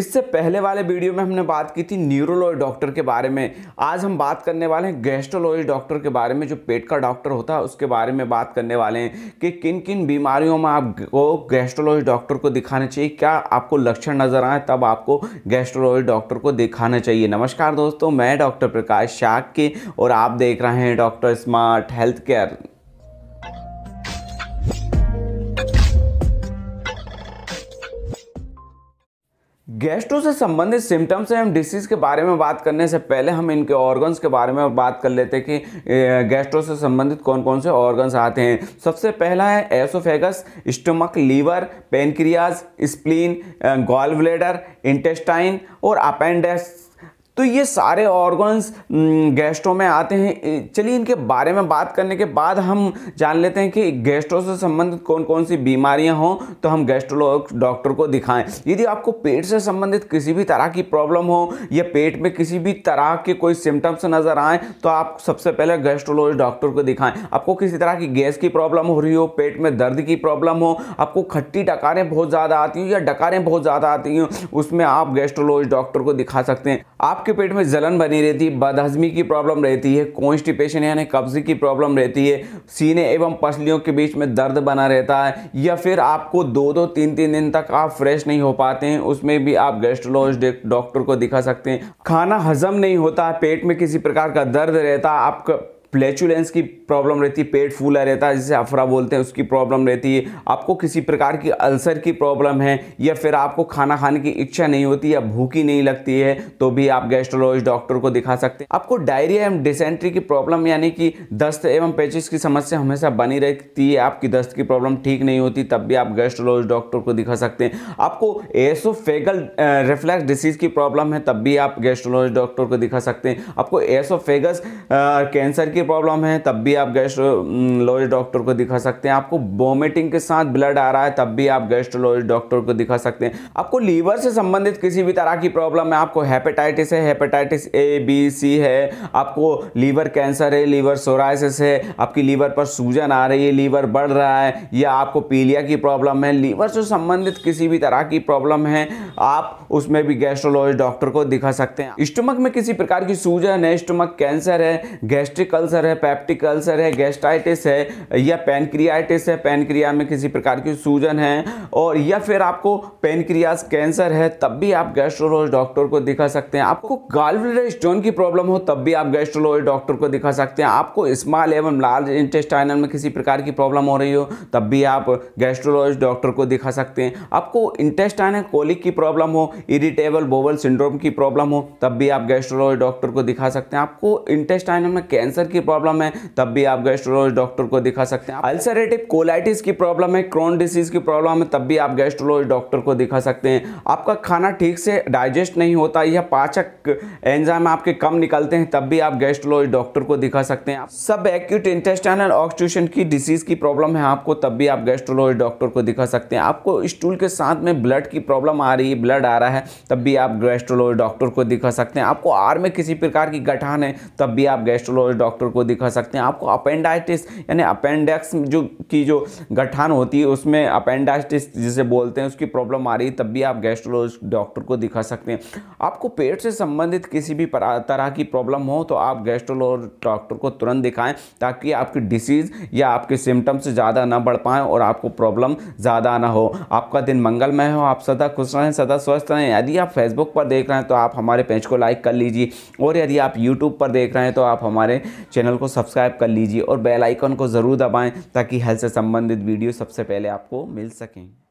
इससे पहले वाले वीडियो में हमने बात की थी न्यूरोलॉजी डॉक्टर के बारे में आज हम बात करने वाले हैं गैस्ट्रोलॉजी डॉक्टर के बारे में जो पेट का डॉक्टर होता है उसके बारे में बात करने वाले हैं कि किन किन बीमारियों में आपको गैस्ट्रोलॉजी डॉक्टर को दिखाना चाहिए क्या आपको लक्षण नज़र आए तब आपको गैस्ट्रोलॉजी डॉक्टर को दिखाना चाहिए नमस्कार दोस्तों मैं डॉक्टर प्रकाश शाक के और आप देख रहे हैं doctor smart health care gastro से संबंधित सिम्टम्स एवं डिसीज़ के बारे में बात करने से पहले हम इनके ऑर्गन्स के बारे में बात कर लेते हैं कि गैस्ट्रो से संबंधित कौन कौन से ऑर्गन्स आते हैं सबसे पहला है oesophagus stomach liver pancreas spleen gall bladder intestine और अपेंडेस तो ये सारे ऑर्गन्स गैस्ट्रो में आते हैं चलिए इनके बारे में बात करने के बाद हम जान लेते हैं कि गैस्ट्रो से संबंधित कौन कौन सी बीमारियां हों तो हम गैस्ट्रोलॉग डॉक्टर को दिखाएं यदि आपको पेट से संबंधित किसी भी तरह की प्रॉब्लम हो या पेट में किसी भी तरह के कोई सिम्टम्स नज़र आए तो आप सबसे पहले गैस्ट्रोलॉज डॉक्टर को दिखाएं आपको किसी तरह की गैस की प्रॉब्लम हो रही हो पेट में दर्द की प्रॉब्लम हो आपको खट्टी डकारें बहुत ज़्यादा आती हूँ या डकारें बहुत ज़्यादा आती हूँ उसमें आप गैस्ट्रोलॉज डॉक्टर को दिखा सकते हैं आप आपके पेट में जलन बनी रहती है बदहजमी की प्रॉब्लम रहती है कॉन्स्टिपेशन यानी कब्ज की प्रॉब्लम रहती है सीने एवं पसलियों के बीच में दर्द बना रहता है या फिर आपको दो दो तीन तीन दिन तक आप फ्रेश नहीं हो पाते हैं उसमें भी आप गेस्ट्रोलॉज डॉक्टर को दिखा सकते हैं खाना हजम नहीं होता पेट में किसी प्रकार का दर्द रहता आपका फ्लैचुलेंस की प्रॉब्लम रहती है पेट फूला रहता है जिसे अफरा बोलते हैं उसकी प्रॉब्लम रहती है आपको किसी प्रकार की अल्सर की प्रॉब्लम है या फिर आपको खाना खाने की इच्छा नहीं होती या भूखी नहीं लगती है तो भी आप गैस्ट्रोलॉजिस्ट डॉक्टर को दिखा सकते हैं आपको डायरिया एवं डिसेंट्री की प्रॉब्लम यानी कि दस्त एवं पेचिस की समस्या हमेशा बनी रहती है आपकी दस्त की प्रॉब्लम ठीक नहीं होती तब भी आप गैस्ट्रोलॉजिस्ट डॉक्टर को दिखा सकते हैं आपको एसोफेगल रिफ्लैक्स डिसीज की प्रॉब्लम है तब भी आप गैस्ट्रोलॉजिस्ट डॉक्टर को दिखा सकते हैं आपको एसोफेगस कैंसर की की प्रॉब्लम है तब भी आप गैस्ट्रोलॉजिस्ट डॉक्टर को दिखा सकते हैं आपको वॉमिटिंग के साथ ब्लड आ रहा है तब भी आप गैस्ट्रोलॉजिस्ट डॉक्टर को दिखा सकते हैं आपको लीवर से संबंधित किसी भी तरह की प्रॉब्लम है आपको हेपेटाइटिस है हेपेटाइटिस ए बी सी है आपको लीवर कैंसर है लीवर सोराइसिस है आपकी लीवर पर सूजन आ रही है लीवर बढ़ रहा है या आपको पीलिया की प्रॉब्लम है लीवर से संबंधित किसी भी तरह की प्रॉब्लम है आप उसमें भी गैस्ट्रोलॉजिस्ट डॉक्टर को दिखा सकते हैं स्टमक में किसी प्रकार की सूजन है स्टमक कैंसर है गैस्ट्रिकल अल्सर है पैप्टिक अल्सर है गैस्ट्राइटिस है या पेनक्रियाटिस है पेनक्रिया में किसी प्रकार की सूजन है और या फिर आपको पेनक्रियाज कैंसर है तब भी आप गैस्ट्रोलॉज डॉक्टर को दिखा सकते हैं आपको गाल्ब्लेडर स्टोन की प्रॉब्लम हो तब भी आप गैस्ट्रोलॉज डॉक्टर को दिखा सकते हैं आपको स्मॉल एवं लार्ज इंटेस्टाइनल में किसी प्रकार की प्रॉब्लम हो रही हो तब भी आप गैस्ट्रोलॉज डॉक्टर को दिखा सकते हैं आपको इंटेस्टाइनल कोलिक की प्रॉब्लम हो इरिटेबल बोवल सिंड्रोम की प्रॉब्लम हो तब भी आप गैस्ट्रोलॉज डॉक्टर को दिखा सकते हैं आपको इंटेस्टाइनल में कैंसर की की प्रॉब्लम है तब भी आप गैस्ट्रोलॉज डॉक्टर को दिखा सकते हैं अल्सरेटिव कोलाइटिस की प्रॉब्लम है क्रोन डिसीज की प्रॉब्लम है तब भी आप गैस्ट्रोलॉज डॉक्टर को दिखा सकते हैं आपका खाना ठीक से डाइजेस्ट नहीं होता या पाचक एंजाम आपके कम निकलते हैं तब भी आप गैस्ट्रोलॉज डॉक्टर को दिखा सकते हैं सब एक्यूट इंटेस्टाइनल ऑक्सीट्यूशन की डिसीज की प्रॉब्लम है आपको तब भी आप गैस्ट्रोलॉज डॉक्टर को दिखा सकते हैं आपको स्टूल के साथ में ब्लड की प्रॉब्लम आ रही है ब्लड आ रहा है तब भी आप गैस्ट्रोलॉज डॉक्टर को दिखा सकते हैं आपको आर में किसी प्रकार की गठान है तब भी आप गैस्ट्रोलॉज डॉक्टर को दिखा सकते हैं आपको अपेंडाइटिस यानी अपेंडेक्स जो की जो गठान होती है उसमें अपेंडाइटिस जिसे बोलते हैं उसकी प्रॉब्लम आ रही है तब भी आप गैस्ट्रोलॉजिस्ट डॉक्टर को दिखा सकते हैं आपको पेट से संबंधित किसी भी तरह की प्रॉब्लम हो तो आप गैस्ट्रोलॉजिस्ट डॉक्टर को तुरंत दिखाएँ ताकि आपकी डिसीज़ या आपके सिम्टम्स ज़्यादा ना बढ़ पाएँ और आपको प्रॉब्लम ज़्यादा ना हो आपका दिन मंगलमय हो आप सदा खुश रहें सदा स्वस्थ रहें यदि आप फेसबुक पर देख रहे हैं तो आप हमारे पेज को लाइक कर लीजिए और यदि आप यूट्यूब पर देख रहे हैं तो आप हमारे चैनल चैनल को सब्सक्राइब कर लीजिए और बेल आइकन को ज़रूर दबाएं ताकि हेल्थ से संबंधित वीडियो सबसे पहले आपको मिल सकें